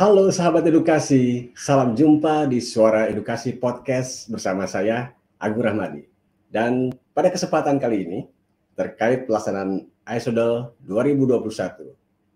Halo sahabat edukasi, salam jumpa di Suara Edukasi Podcast bersama saya Agung Rahmadi. Dan pada kesempatan kali ini terkait pelaksanaan ISODEL 2021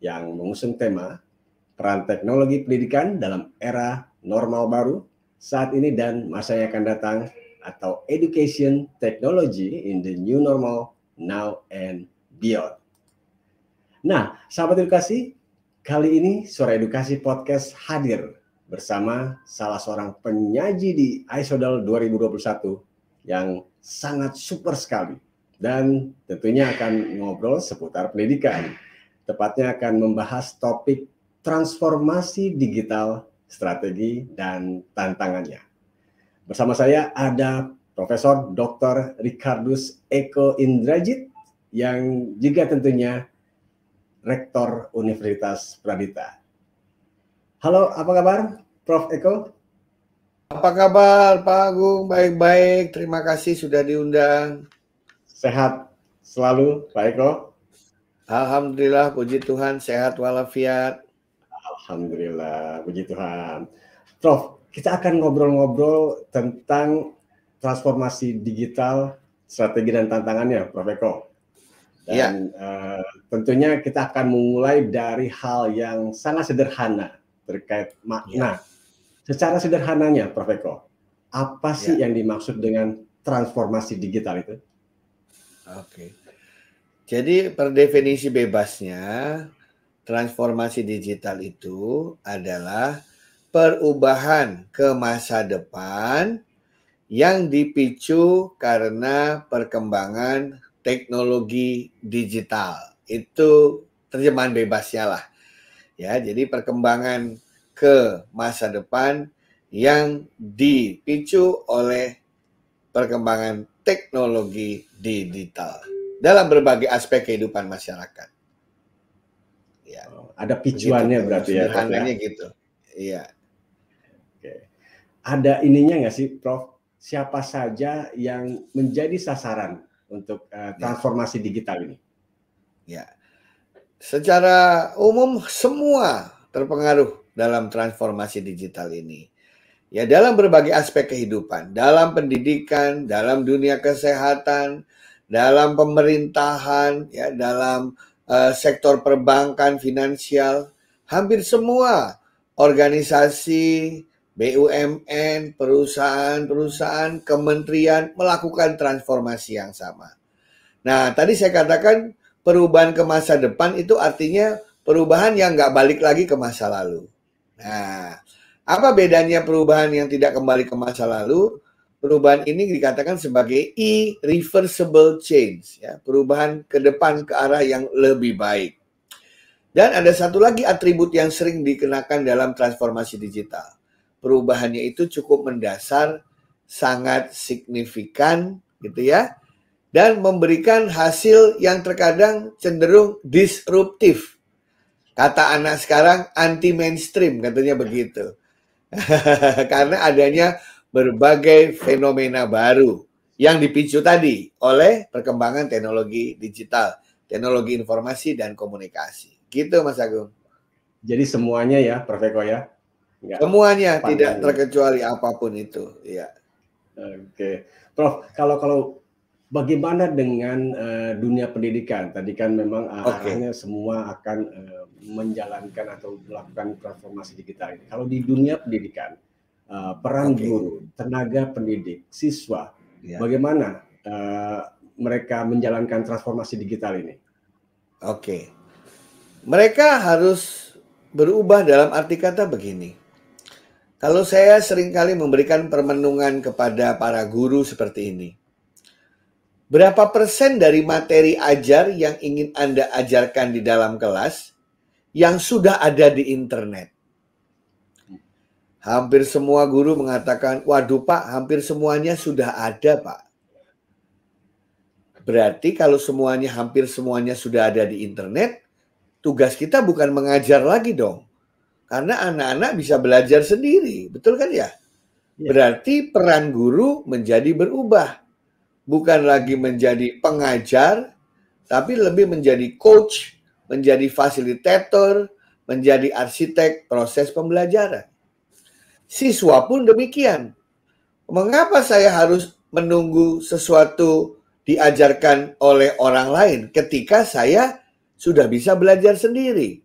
yang mengusung tema peran teknologi pendidikan dalam era normal baru saat ini dan masa yang akan datang atau education technology in the new normal now and beyond. Nah, sahabat edukasi, Kali ini Suara Edukasi Podcast hadir bersama salah seorang penyaji di Isodal 2021 yang sangat super sekali dan tentunya akan ngobrol seputar pendidikan. Tepatnya akan membahas topik transformasi digital, strategi dan tantangannya. Bersama saya ada Profesor Dr. Ricardus Eko Indrajit yang juga tentunya Rektor Universitas Pradita. Halo, apa kabar Prof. Eko? Apa kabar Pak Agung? Baik-baik, terima kasih sudah diundang. Sehat selalu Pak Eko? Alhamdulillah, puji Tuhan, sehat walafiat. Alhamdulillah, puji Tuhan. Prof, kita akan ngobrol-ngobrol tentang transformasi digital, strategi dan tantangannya, Prof. Eko. Dan ya. uh, tentunya kita akan memulai dari hal yang sangat sederhana terkait makna. Ya. Nah, secara sederhananya, Prof. Eko, apa iya. sih ya. yang dimaksud dengan transformasi digital itu? Oke. Jadi per definisi bebasnya, transformasi digital itu adalah perubahan ke masa depan yang dipicu karena perkembangan teknologi digital. Itu terjemahan bebasnya lah. Ya, jadi perkembangan ke masa depan yang dipicu oleh perkembangan teknologi digital dalam berbagai aspek kehidupan masyarakat. Ya, oh, ada picuannya gitu, berarti ya, ya. Sederhananya gitu. Iya. Oke. Ada ininya nggak sih, Prof? Siapa saja yang menjadi sasaran untuk uh, transformasi ya. digital ini? Ya, secara umum semua terpengaruh dalam transformasi digital ini. Ya, dalam berbagai aspek kehidupan, dalam pendidikan, dalam dunia kesehatan, dalam pemerintahan, ya, dalam uh, sektor perbankan, finansial, hampir semua organisasi BUMN, perusahaan-perusahaan, kementerian melakukan transformasi yang sama. Nah, tadi saya katakan perubahan ke masa depan itu artinya perubahan yang nggak balik lagi ke masa lalu. Nah, apa bedanya perubahan yang tidak kembali ke masa lalu? Perubahan ini dikatakan sebagai irreversible change, ya, perubahan ke depan ke arah yang lebih baik. Dan ada satu lagi atribut yang sering dikenakan dalam transformasi digital perubahannya itu cukup mendasar, sangat signifikan gitu ya. Dan memberikan hasil yang terkadang cenderung disruptif. Kata anak sekarang anti mainstream katanya begitu. Karena adanya berbagai fenomena baru yang dipicu tadi oleh perkembangan teknologi digital, teknologi informasi dan komunikasi. Gitu Mas Agung. Jadi semuanya ya, Prof Eko ya Ya. Semuanya Pandai. tidak terkecuali apapun itu. Ya. Oke, Prof. Kalau kalau bagaimana dengan uh, dunia pendidikan? Tadi kan memang arahnya okay. semua akan uh, menjalankan atau melakukan transformasi digital ini. Kalau di dunia pendidikan, uh, peran okay. guru, tenaga pendidik, siswa, ya. bagaimana uh, mereka menjalankan transformasi digital ini? Oke, okay. mereka harus berubah dalam arti kata begini kalau saya seringkali memberikan permenungan kepada para guru seperti ini. Berapa persen dari materi ajar yang ingin Anda ajarkan di dalam kelas yang sudah ada di internet? Hampir semua guru mengatakan, waduh Pak, hampir semuanya sudah ada Pak. Berarti kalau semuanya, hampir semuanya sudah ada di internet, tugas kita bukan mengajar lagi dong karena anak-anak bisa belajar sendiri, betul kan ya? ya? Berarti peran guru menjadi berubah. Bukan lagi menjadi pengajar, tapi lebih menjadi coach, menjadi fasilitator, menjadi arsitek proses pembelajaran. Siswa pun demikian. Mengapa saya harus menunggu sesuatu diajarkan oleh orang lain ketika saya sudah bisa belajar sendiri.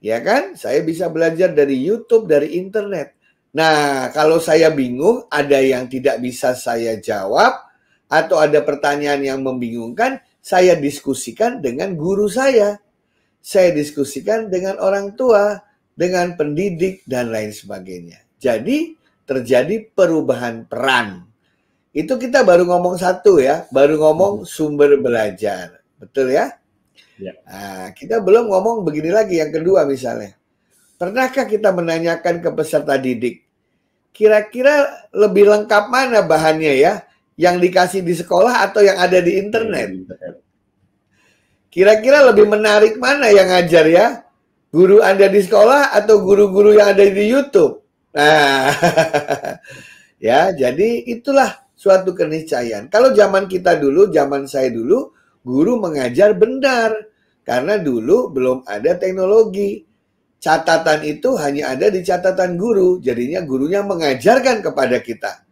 Ya kan? Saya bisa belajar dari YouTube, dari internet. Nah, kalau saya bingung, ada yang tidak bisa saya jawab, atau ada pertanyaan yang membingungkan, saya diskusikan dengan guru saya. Saya diskusikan dengan orang tua, dengan pendidik, dan lain sebagainya. Jadi, terjadi perubahan peran. Itu kita baru ngomong satu ya, baru ngomong hmm. sumber belajar. Betul ya? Nah, kita belum ngomong begini lagi yang kedua misalnya. Pernahkah kita menanyakan ke peserta didik, kira-kira lebih lengkap mana bahannya ya, yang dikasih di sekolah atau yang ada di internet? Kira-kira lebih menarik mana yang ngajar ya, guru Anda di sekolah atau guru-guru yang ada di YouTube? Nah, ya jadi itulah suatu keniscayaan. Kalau zaman kita dulu, zaman saya dulu, guru mengajar benar karena dulu belum ada teknologi. Catatan itu hanya ada di catatan guru, jadinya gurunya mengajarkan kepada kita.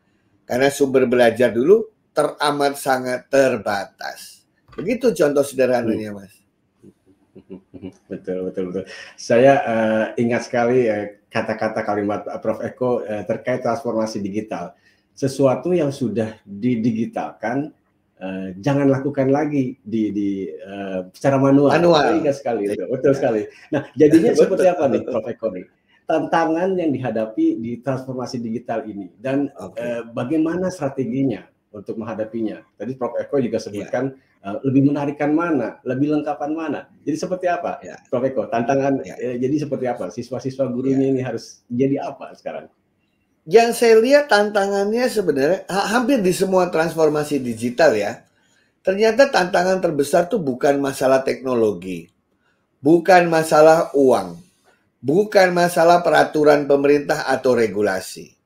Karena sumber belajar dulu teramat sangat terbatas. Begitu contoh sederhananya, Mas. Betul, betul, betul. Saya uh, ingat sekali eh, kata-kata uh, kalimat eh, Prof. Eko uh, terkait transformasi digital. Sesuatu yang sudah didigitalkan uh, jangan lakukan lagi di, di uh, secara manual. Manual. Ingat sekali, itu. Iya. betul sekali. Nah, jadinya seperti apa nih, Prof. Eko nih? Tantangan yang dihadapi di transformasi digital ini dan okay. uh, eh, bagaimana strateginya untuk menghadapinya. Tadi Prof. Eko juga sebutkan ya. uh, lebih menarikkan mana, lebih lengkapan mana. Jadi seperti apa, ya. Prof. Eko? Tantangan Ya. Uh, jadi seperti apa? Siswa-siswa gurunya ya. ini harus jadi apa sekarang? yang saya lihat tantangannya sebenarnya ha hampir di semua transformasi digital ya. Ternyata tantangan terbesar tuh bukan masalah teknologi, bukan masalah uang, bukan masalah peraturan pemerintah atau regulasi.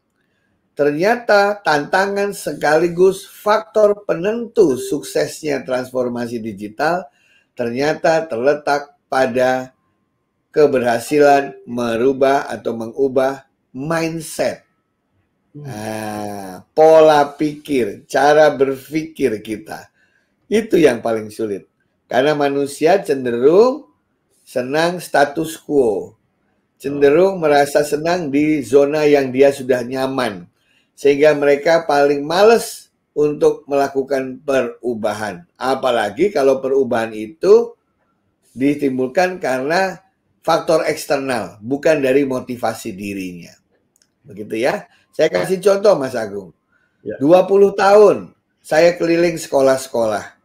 Ternyata tantangan sekaligus faktor penentu suksesnya transformasi digital ternyata terletak pada keberhasilan merubah atau mengubah mindset Hmm. Ah, pola pikir, cara berpikir kita. Itu yang paling sulit. Karena manusia cenderung senang status quo. Cenderung oh. merasa senang di zona yang dia sudah nyaman. Sehingga mereka paling males untuk melakukan perubahan. Apalagi kalau perubahan itu ditimbulkan karena faktor eksternal, bukan dari motivasi dirinya. Begitu ya. Saya kasih contoh Mas Agung. Ya. 20 tahun saya keliling sekolah-sekolah.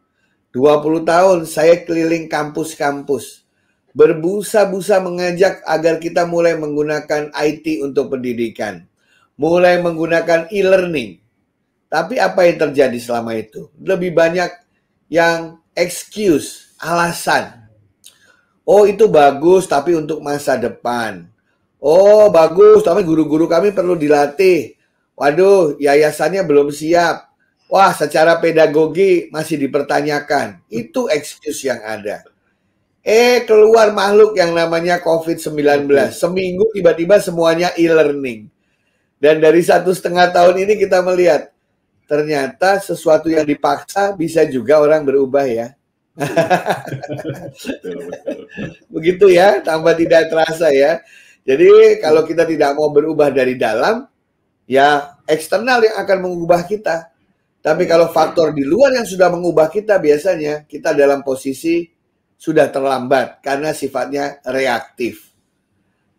20 tahun saya keliling kampus-kampus. Berbusa-busa mengajak agar kita mulai menggunakan IT untuk pendidikan. Mulai menggunakan e-learning. Tapi apa yang terjadi selama itu? Lebih banyak yang excuse, alasan. Oh itu bagus tapi untuk masa depan. Oh, bagus. Tapi guru-guru kami perlu dilatih. Waduh, yayasannya belum siap. Wah, secara pedagogi masih dipertanyakan. Itu excuse yang ada. Eh, keluar makhluk yang namanya COVID-19. Seminggu tiba-tiba semuanya e-learning. Dan dari satu setengah tahun ini kita melihat, ternyata sesuatu yang dipaksa bisa juga orang berubah ya. Begitu ya, tambah tidak terasa ya. Jadi kalau kita tidak mau berubah dari dalam, ya eksternal yang akan mengubah kita. Tapi kalau faktor di luar yang sudah mengubah kita biasanya kita dalam posisi sudah terlambat karena sifatnya reaktif.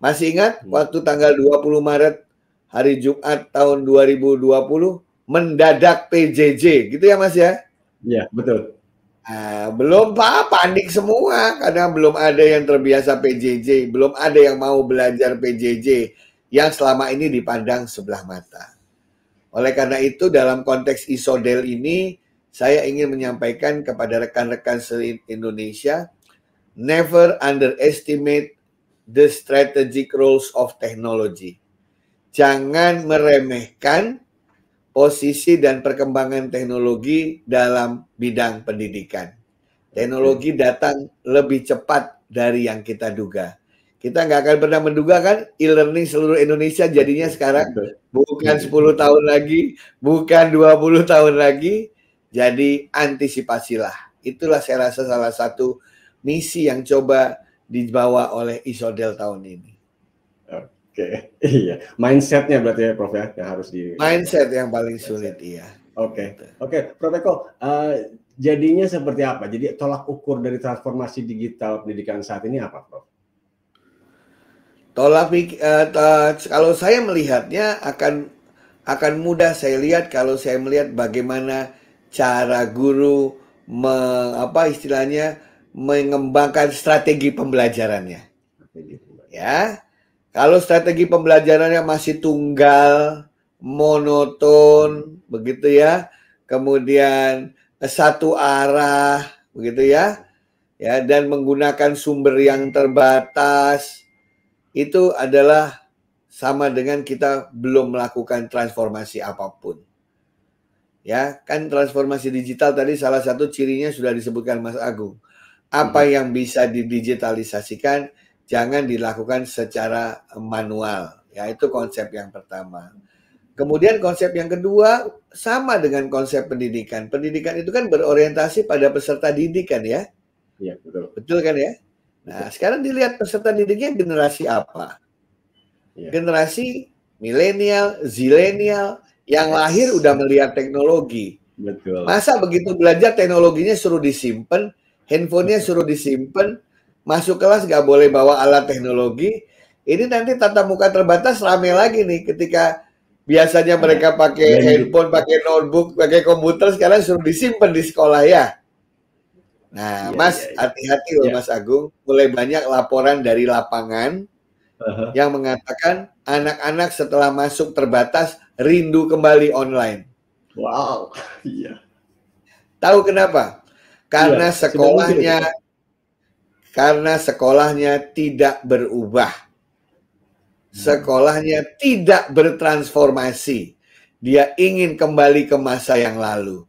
Masih ingat hmm. waktu tanggal 20 Maret hari Jumat tahun 2020 mendadak PJJ gitu ya Mas ya? Iya, betul. Ah, belum pak panik semua karena belum ada yang terbiasa PJJ, belum ada yang mau belajar PJJ yang selama ini dipandang sebelah mata. Oleh karena itu dalam konteks isodel ini saya ingin menyampaikan kepada rekan-rekan se-Indonesia never underestimate the strategic roles of technology. Jangan meremehkan posisi dan perkembangan teknologi dalam bidang pendidikan. Teknologi datang lebih cepat dari yang kita duga. Kita nggak akan pernah menduga kan e-learning seluruh Indonesia jadinya sekarang bukan 10 iya. tahun lagi, bukan 20 tahun lagi. Jadi antisipasilah. Itulah saya rasa salah satu misi yang coba dibawa oleh Isodel tahun ini. Oke, okay. iya. Mindsetnya berarti ya, Prof ya, yang harus di. Mindset yang paling sulit, Mindset. iya. Oke, okay. Gitu. oke, okay. Prof Eko. Uh, jadinya seperti apa? Jadi tolak ukur dari transformasi digital pendidikan saat ini apa, Prof? Tolak uh, kalau saya melihatnya akan akan mudah saya lihat kalau saya melihat bagaimana cara guru me, apa istilahnya mengembangkan strategi pembelajarannya. Strategi. Ya, kalau strategi pembelajarannya masih tunggal, monoton, begitu ya. Kemudian eh, satu arah, begitu ya. Ya, dan menggunakan sumber yang terbatas itu adalah sama dengan kita belum melakukan transformasi apapun. Ya, kan transformasi digital tadi salah satu cirinya sudah disebutkan Mas Agung. Apa mhm. yang bisa didigitalisasikan, jangan dilakukan secara manual. Ya, itu konsep yang pertama. Kemudian konsep yang kedua sama dengan konsep pendidikan. Pendidikan itu kan berorientasi pada peserta didik kan ya? Iya, betul. Betul kan ya? Nah, betul. sekarang dilihat peserta didiknya generasi apa? Ya. Generasi milenial, zilenial yang lahir udah melihat teknologi. Betul. Masa begitu belajar teknologinya suruh disimpan, handphonenya suruh disimpan, masuk kelas nggak boleh bawa alat teknologi. Ini nanti tatap muka terbatas rame lagi nih ketika biasanya iya. mereka pakai ya, handphone, pakai notebook, pakai komputer sekarang suruh disimpan di sekolah ya. Nah, ya, Mas iya, hati-hati ya, ya. loh Mas Agung, mulai banyak laporan dari lapangan uh-huh. yang mengatakan anak-anak setelah masuk terbatas rindu kembali online. Wow, iya. Tahu kenapa? Karena sekolahnya karena sekolahnya tidak berubah. Sekolahnya tidak bertransformasi. Dia ingin kembali ke masa yang lalu.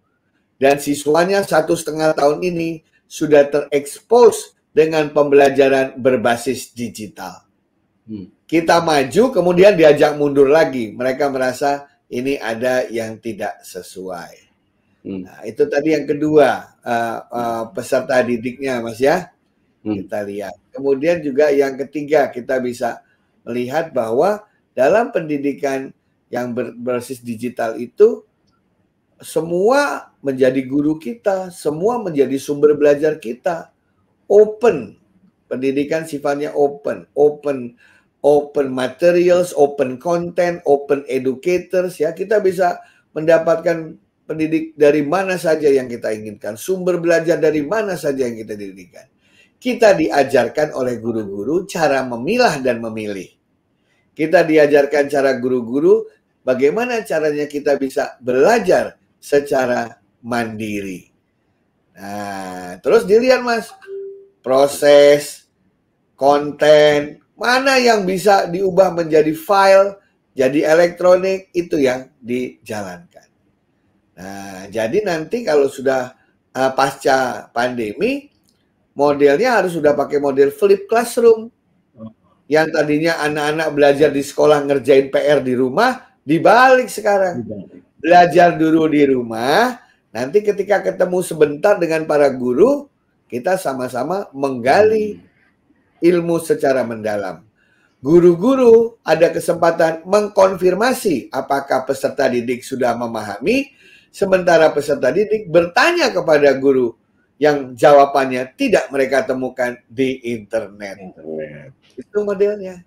Dan siswanya satu setengah tahun ini sudah terekspos dengan pembelajaran berbasis digital. Hmm. Kita maju, kemudian diajak mundur lagi. Mereka merasa ini ada yang tidak sesuai. Hmm. Nah, itu tadi yang kedua uh, uh, peserta didiknya, Mas ya hmm. kita lihat. Kemudian juga yang ketiga kita bisa melihat bahwa dalam pendidikan yang ber berbasis digital itu semua menjadi guru kita, semua menjadi sumber belajar kita. Open. Pendidikan sifatnya open, open open materials, open content, open educators ya. Kita bisa mendapatkan pendidik dari mana saja yang kita inginkan, sumber belajar dari mana saja yang kita didikan kita diajarkan oleh guru-guru cara memilah dan memilih. Kita diajarkan cara guru-guru bagaimana caranya kita bisa belajar secara mandiri. Nah, terus dilihat Mas, proses, konten, mana yang bisa diubah menjadi file, jadi elektronik, itu yang dijalankan. Nah, jadi nanti kalau sudah uh, pasca pandemi, modelnya harus sudah pakai model flip classroom. Oh. Yang tadinya anak-anak belajar di sekolah ngerjain PR di rumah, dibalik sekarang. Belajar dulu di rumah, nanti ketika ketemu sebentar dengan para guru, kita sama-sama menggali hmm. ilmu secara mendalam. Guru-guru ada kesempatan mengkonfirmasi apakah peserta didik sudah memahami, sementara peserta didik bertanya kepada guru, yang jawabannya tidak mereka temukan di internet. internet. Itu modelnya.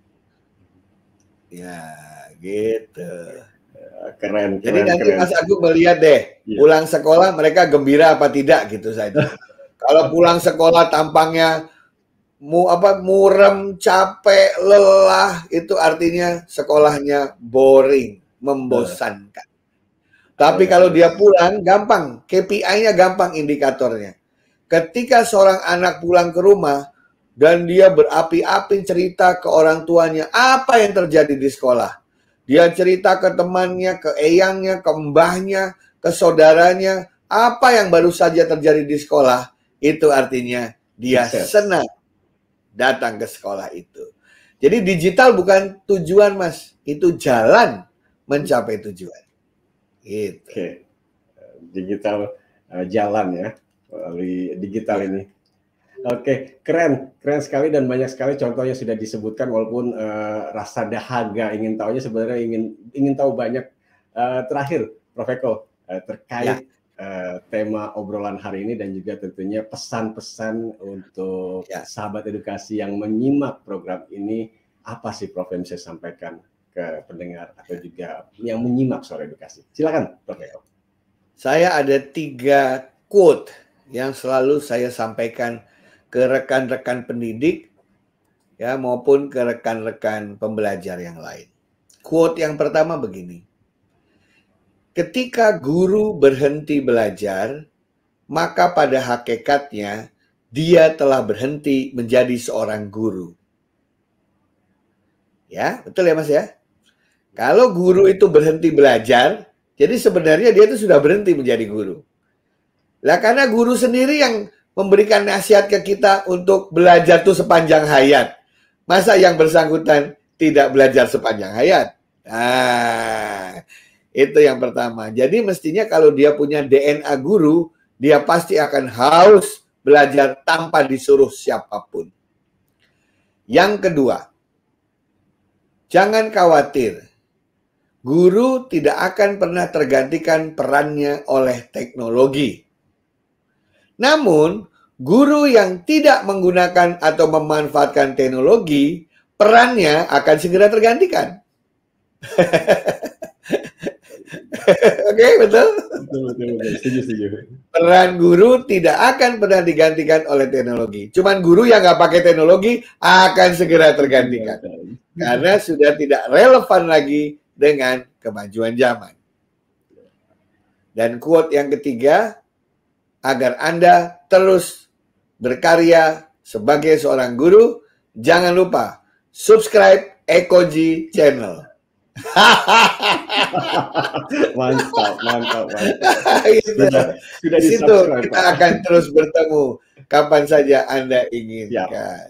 Ya, gitu. Keren, ya, keren Jadi nanti keren. Mas Agung melihat deh, ya. pulang sekolah mereka gembira apa tidak gitu saja. Kalau pulang sekolah tampangnya mu apa muram, capek, lelah, itu artinya sekolahnya boring, membosankan. Tapi kalau dia pulang gampang, KPI-nya gampang indikatornya ketika seorang anak pulang ke rumah dan dia berapi-api cerita ke orang tuanya apa yang terjadi di sekolah. Dia cerita ke temannya, ke eyangnya, ke mbahnya, ke saudaranya, apa yang baru saja terjadi di sekolah, itu artinya dia senang datang ke sekolah itu. Jadi digital bukan tujuan mas, itu jalan mencapai tujuan. Gitu. Oke. Digital uh, jalan ya melalui digital iya. ini. Oke, okay. keren, keren sekali dan banyak sekali contohnya sudah disebutkan walaupun uh, rasa dahaga ingin tahunya sebenarnya ingin ingin tahu banyak. Uh, terakhir, Prof Eko uh, terkait ya. uh, tema obrolan hari ini dan juga tentunya pesan-pesan untuk ya. sahabat edukasi yang menyimak program ini apa sih Prof yang saya sampaikan ke pendengar atau juga yang menyimak soal edukasi. Silakan, Prof Eko. Saya ada tiga quote yang selalu saya sampaikan ke rekan-rekan pendidik ya maupun ke rekan-rekan pembelajar yang lain. Quote yang pertama begini. Ketika guru berhenti belajar, maka pada hakikatnya dia telah berhenti menjadi seorang guru. Ya, betul ya Mas ya? Kalau guru itu berhenti belajar, jadi sebenarnya dia itu sudah berhenti menjadi guru. Lah karena guru sendiri yang memberikan nasihat ke kita untuk belajar tuh sepanjang hayat. Masa yang bersangkutan tidak belajar sepanjang hayat? Nah, itu yang pertama. Jadi mestinya kalau dia punya DNA guru, dia pasti akan haus belajar tanpa disuruh siapapun. Yang kedua, jangan khawatir. Guru tidak akan pernah tergantikan perannya oleh teknologi. Namun, guru yang tidak menggunakan atau memanfaatkan teknologi, perannya akan segera tergantikan. Oke, okay, betul? Betul, betul, betul. Setuju, setuju. Peran guru tidak akan pernah digantikan oleh teknologi. Cuman guru yang nggak pakai teknologi akan segera tergantikan. Iya, Karena sudah tidak relevan lagi dengan kemajuan zaman. Dan quote yang ketiga, agar Anda terus berkarya sebagai seorang guru. Jangan lupa subscribe Ekoji Channel. mantap, mantap, mantap. gitu. Sudah, sudah di situ kita akan terus bertemu kapan saja Anda inginkan. Ya.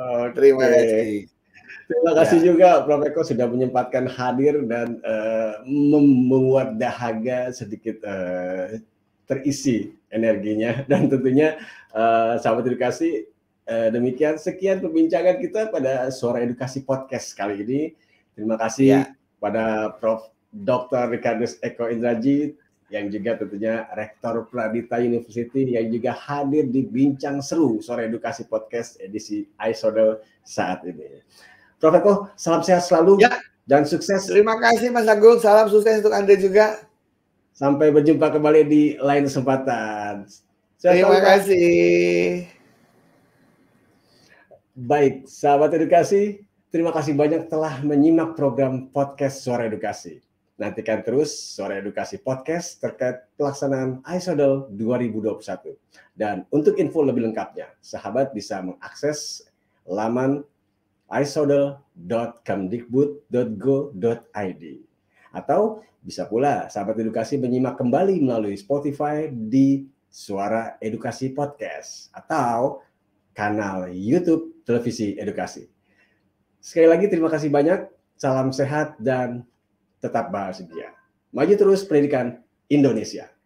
Oh, terima okay. kasih. Terima kasih ya. juga Prof Eko sudah menyempatkan hadir dan uh, eh, membuat dahaga sedikit uh, terisi energinya dan tentunya uh, sahabat edukasi uh, demikian sekian perbincangan kita pada suara edukasi podcast kali ini terima kasih ya. pada Prof Dr. ricardus Eko Indraji yang juga tentunya Rektor Pradita University yang juga hadir di Bincang Seru suara Edukasi Podcast edisi isodel saat ini. Prof Eko, salam sehat selalu ya. dan sukses. Terima kasih Mas Agung, salam sukses untuk Anda juga. Sampai berjumpa kembali di lain kesempatan. Terima kasih. Baik, sahabat edukasi, terima kasih banyak telah menyimak program podcast Suara Edukasi. Nantikan terus Suara Edukasi Podcast terkait pelaksanaan ISODEL 2021. Dan untuk info lebih lengkapnya, sahabat bisa mengakses laman isodel.kemdikbud.go.id. Atau bisa pula sahabat edukasi menyimak kembali melalui Spotify di Suara Edukasi Podcast atau kanal YouTube Televisi Edukasi. Sekali lagi terima kasih banyak, salam sehat dan tetap bahagia. Maju terus pendidikan Indonesia.